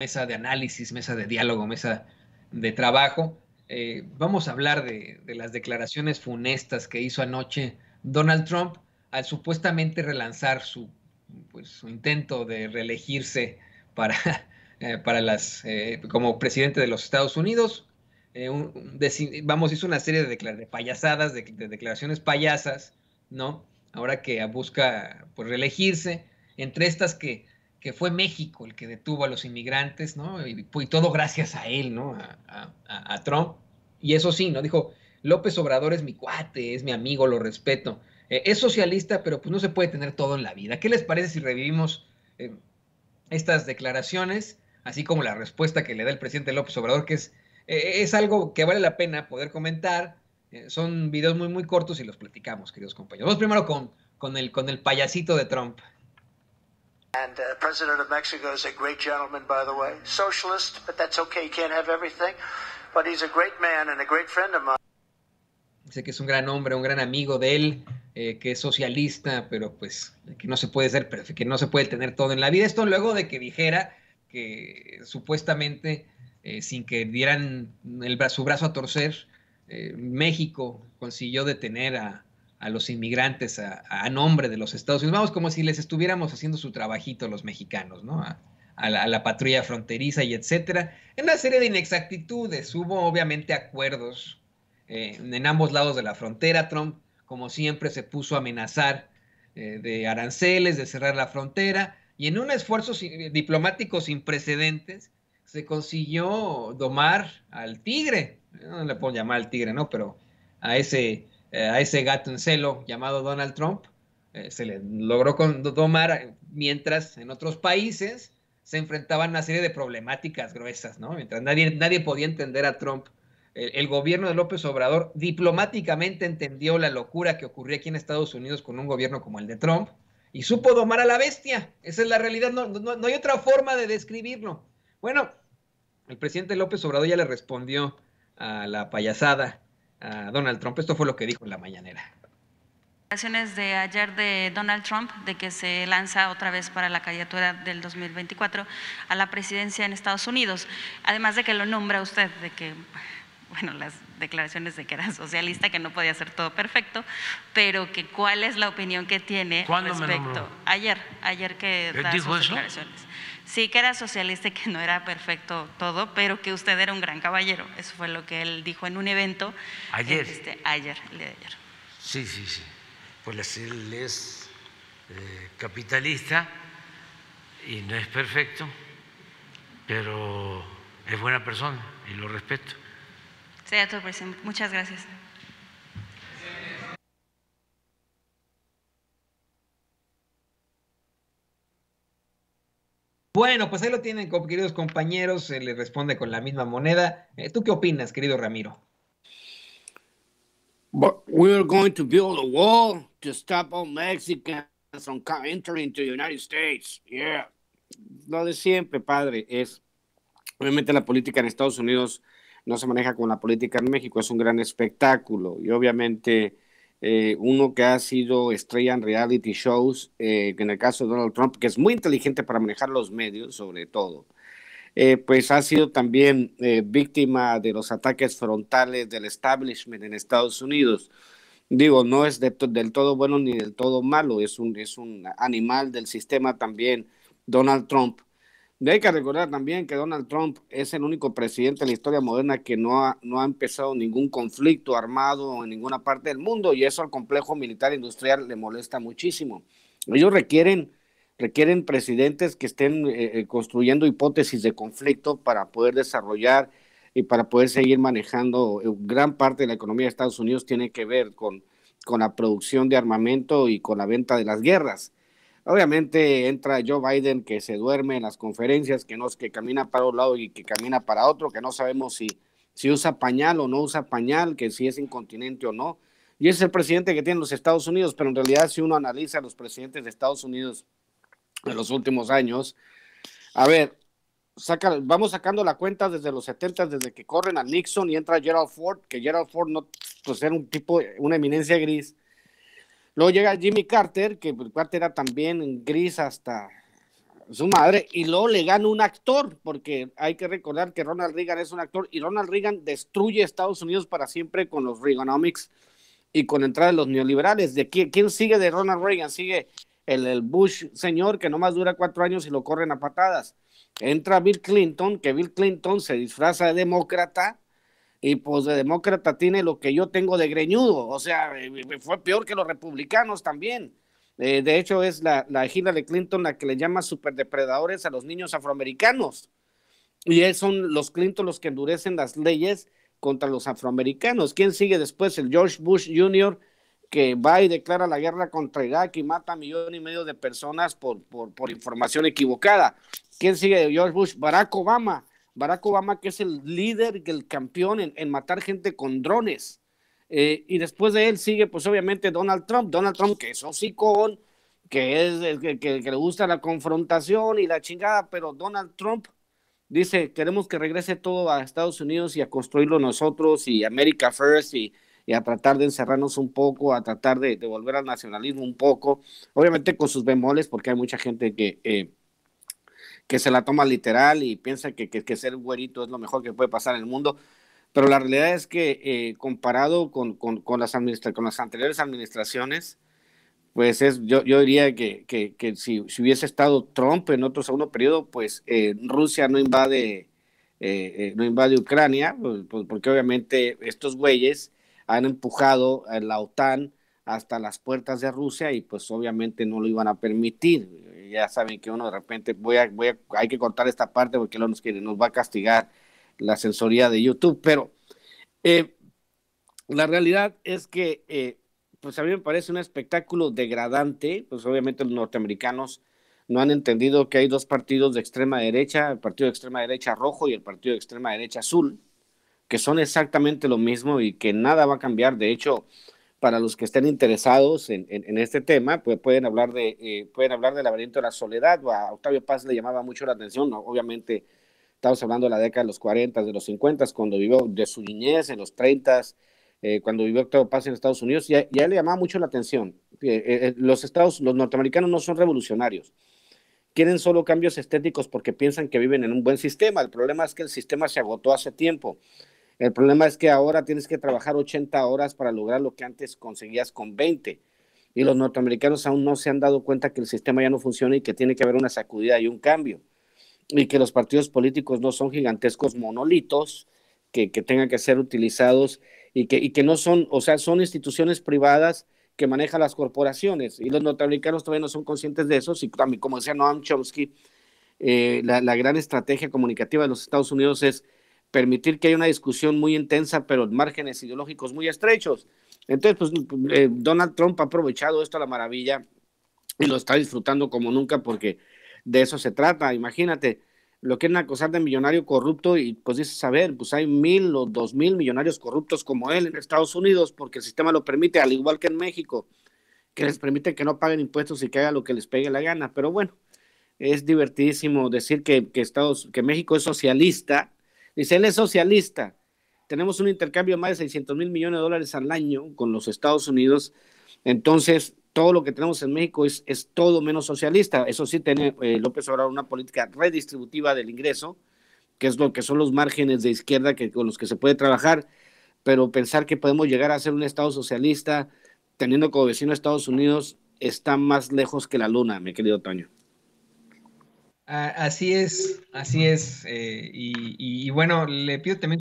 mesa de análisis, mesa de diálogo, mesa de trabajo. Eh, vamos a hablar de, las declaraciones funestas que hizo anoche Donald Trump al supuestamente relanzar su, pues, intento de reelegirse para, eh, las, eh, como presidente de los Estados Unidos. vamos, hizo una serie de, de payasadas, de, declaraciones payasas, ¿no? Ahora que busca pues, reelegirse, entre estas que que fue México el que detuvo a los inmigrantes, ¿no? Y, todo gracias a él, ¿no? A, Trump. Y eso sí, ¿no? Dijo, López Obrador es mi cuate, es mi amigo, lo respeto. Eh, es socialista, pero pues no se puede tener todo en la vida. ¿Qué les parece si revivimos eh, estas declaraciones, así como la respuesta que le da el presidente López Obrador, que es, eh, es algo que vale la pena poder comentar? son videos muy, muy cortos y los platicamos, queridos compañeros. Vamos primero con, con, el, con el payasito de Trump. And the uh, president of Mexico is a great gentleman, by the way. Socialist, but that's okay. You can't have everything. But he's a great man and a great friend of mine. Dice que es un gran hombre, un gran amigo de él, eh, que es socialista, pero pues que no se puede ser, que no se puede tener todo en la vida. Esto luego de que dijera que supuestamente, eh, sin que dieran el, su brazo a torcer, eh, México consiguió detener a, a los inmigrantes a, nombre de los Estados Unidos. Vamos como si les estuviéramos haciendo su trabajito los mexicanos, ¿no? A, la, patrulla fronteriza y etcétera. En una serie de inexactitudes. Hubo obviamente acuerdos eh, en ambos lados de la frontera. Trump, como siempre, se puso a amenazar eh, de aranceles, de cerrar la frontera. Y en un esfuerzo diplomático sin precedentes, se consiguió domar al tigre. No le puedo llamar al tigre, ¿no? Pero a ese eh, a ese gato en celo llamado Donald Trump. Eh, se le logró domar mientras en otros países se enfrentaban a una serie de problemáticas gruesas, ¿no? Mientras nadie, nadie podía entender a Trump, el, gobierno de López Obrador diplomáticamente entendió la locura que ocurría aquí en Estados Unidos con un gobierno como el de Trump y supo domar a la bestia. Esa es la realidad, no, no hay otra forma de describirlo. Bueno, el presidente López Obrador ya le respondió a la payasada a Donald Trump. Esto fue lo que dijo en la mañanera. Declaraciones de ayer de Donald Trump de que se lanza otra vez para la candidatura del 2024 a la presidencia en Estados Unidos, además de que lo nombra usted, de que bueno, las declaraciones de que era socialista, que no podía ser todo perfecto, pero que cuál es la opinión que tiene respecto. ayer, ayer que da declaraciones sí que era socialista y que no era perfecto todo, pero que usted era un gran caballero. Eso fue lo que él dijo en un evento. Ayer. Este, ayer, el de ayer. Sí, sí, sí. Pues él es eh, capitalista y no es perfecto, pero es buena persona y lo respeto. Sea a todo, presidente. Muchas gracias. Bueno, pues ahí lo tienen, queridos compañeros, se le responde con la misma moneda. Eh, ¿Tú qué opinas, querido Ramiro? going to build a wall to stop all Mexicans from the United States. Yeah. Lo de siempre, padre, es obviamente la política en Estados Unidos no se maneja como la política en México, es un gran espectáculo y obviamente eh, uno que ha sido estrella en reality shows, eh, en el caso de Donald Trump, que es muy inteligente para manejar los medios, sobre todo, eh, pues ha sido también víctima de los ataques frontales del establishment en Estados Unidos. Digo, no es del todo bueno ni del todo malo, es un, es un animal del sistema también, Donald Trump hay que recordar también que Donald Trump es el único presidente en la historia moderna que no ha, no ha empezado ningún conflicto armado en ninguna parte del mundo y eso al complejo militar industrial le molesta muchísimo. Ellos requieren, requieren presidentes que estén eh, eh, construyendo hipótesis de conflicto para poder desarrollar y para poder seguir manejando. Eh, gran parte de la economía de Estados Unidos tiene que ver con, con la producción de armamento y con la venta de las guerras. Obviamente entra Joe Biden que se duerme en las conferencias, que no que camina para un lado y que camina para otro, que no sabemos si, si usa pañal o no usa pañal, que si es incontinente o no. Y es el presidente que tienen los Estados Unidos, pero en realidad si uno analiza a los presidentes de Estados Unidos en los últimos años, a ver, vamos sacando la cuenta desde los 70, desde que corren a Nixon y entra Gerald Ford, que Gerald Ford no pues era un tipo, una eminencia gris Luego llega Jimmy Carter, que pues, Carter era también gris hasta su madre, y luego le gana un actor, porque hay que recordar que Ronald Reagan es un actor, y Ronald Reagan destruye Estados Unidos para siempre con los Reaganomics y con la entrada de los neoliberales. ¿De quién, sigue de Ronald Reagan? Sigue el, el, Bush señor, que nomás dura cuatro años y lo corren a patadas. Entra Bill Clinton, que Bill Clinton se disfraza de demócrata y pues de demócrata tiene lo que yo tengo de greñudo, o sea, eh, eh, fue peor que los republicanos también. Eh, de hecho, es la, la de Clinton la que le llama superdepredadores a los niños afroamericanos. Y son los Clinton los que endurecen las leyes contra los afroamericanos. ¿Quién sigue después? El George Bush Jr., que va y declara la guerra contra Irak y mata a millón y medio de personas por, por, información equivocada. ¿Quién sigue George Bush? Barack Obama, Barack Obama, que es el líder, el campeón en, matar gente con drones. Eh, y después de él sigue, pues obviamente, Donald Trump. Donald Trump, que es hocicón, que es que, le gusta la confrontación y la chingada, pero Donald Trump dice, queremos que regrese todo a Estados Unidos y a construirlo nosotros y America First y, a tratar de encerrarnos un poco, a tratar de, de, volver al nacionalismo un poco, obviamente con sus bemoles, porque hay mucha gente que eh, que se la toma literal y piensa que, que, ser güerito es lo mejor que puede pasar en el mundo. Pero la realidad es que eh, comparado con, con, con las las anteriores administraciones, pues es, yo, yo diría que, que, que si, si, hubiese estado Trump en otro segundo periodo, pues eh, Rusia no invade, eh, no invade Ucrania, pues, pues, porque obviamente estos güeyes han empujado a la OTAN hasta las puertas de Rusia y pues obviamente no lo iban a permitir ya saben que uno de repente voy a, voy hay que cortar esta parte porque no nos quiere, nos va a castigar la censoría de YouTube, pero eh, la realidad es que, eh, pues a mí me parece un espectáculo degradante, pues obviamente los norteamericanos no han entendido que hay dos partidos de extrema derecha, el partido de extrema derecha rojo y el partido de extrema derecha azul, que son exactamente lo mismo y que nada va a cambiar. De hecho, para los que estén interesados en, en, este tema, pues pueden hablar de, eh, pueden hablar del laberinto de la soledad, a Octavio Paz le llamaba mucho la atención, obviamente estamos hablando de la década de los 40, de los 50, cuando vivió de su niñez, en los 30, eh, cuando vivió Octavio Paz en Estados Unidos, a él le llamaba mucho la atención. Eh, los, estados, los norteamericanos no son revolucionarios, quieren solo cambios estéticos porque piensan que viven en un buen sistema, el problema es que el sistema se agotó hace tiempo el problema es que ahora tienes que trabajar 80 horas para lograr lo que antes conseguías con 20. Y los norteamericanos aún no se han dado cuenta que el sistema ya no funciona y que tiene que haber una sacudida y un cambio. Y que los partidos políticos no son gigantescos monolitos que, tengan que ser utilizados y que, que no son, o sea, son instituciones privadas que manejan las corporaciones. Y los norteamericanos todavía no son conscientes de eso. Y también, como decía Noam Chomsky, eh, la gran estrategia comunicativa de los Estados Unidos es permitir que haya una discusión muy intensa, pero en márgenes ideológicos muy estrechos. Entonces, pues eh, Donald Trump ha aprovechado esto a la maravilla y lo está disfrutando como nunca porque de eso se trata. Imagínate, lo quieren acosar de millonario corrupto y pues dices, a ver, pues hay mil o dos mil millonarios corruptos como él en Estados Unidos porque el sistema lo permite, al igual que en México, que les permite que no paguen impuestos y que haga lo que les pegue la gana. Pero bueno, es divertidísimo decir que, Estados, que México es socialista Dice, él es socialista. Tenemos un intercambio de más de 600 mil millones de dólares al año con los Estados Unidos. Entonces, todo lo que tenemos en México es, es todo menos socialista. Eso sí, tiene eh, López Obrador una política redistributiva del ingreso, que es lo que son los márgenes de izquierda que, con los que se puede trabajar. Pero pensar que podemos llegar a ser un Estado socialista teniendo como vecino a Estados Unidos está más lejos que la luna, mi querido Toño. Así es, así es. Eh, y, y, bueno, le pido también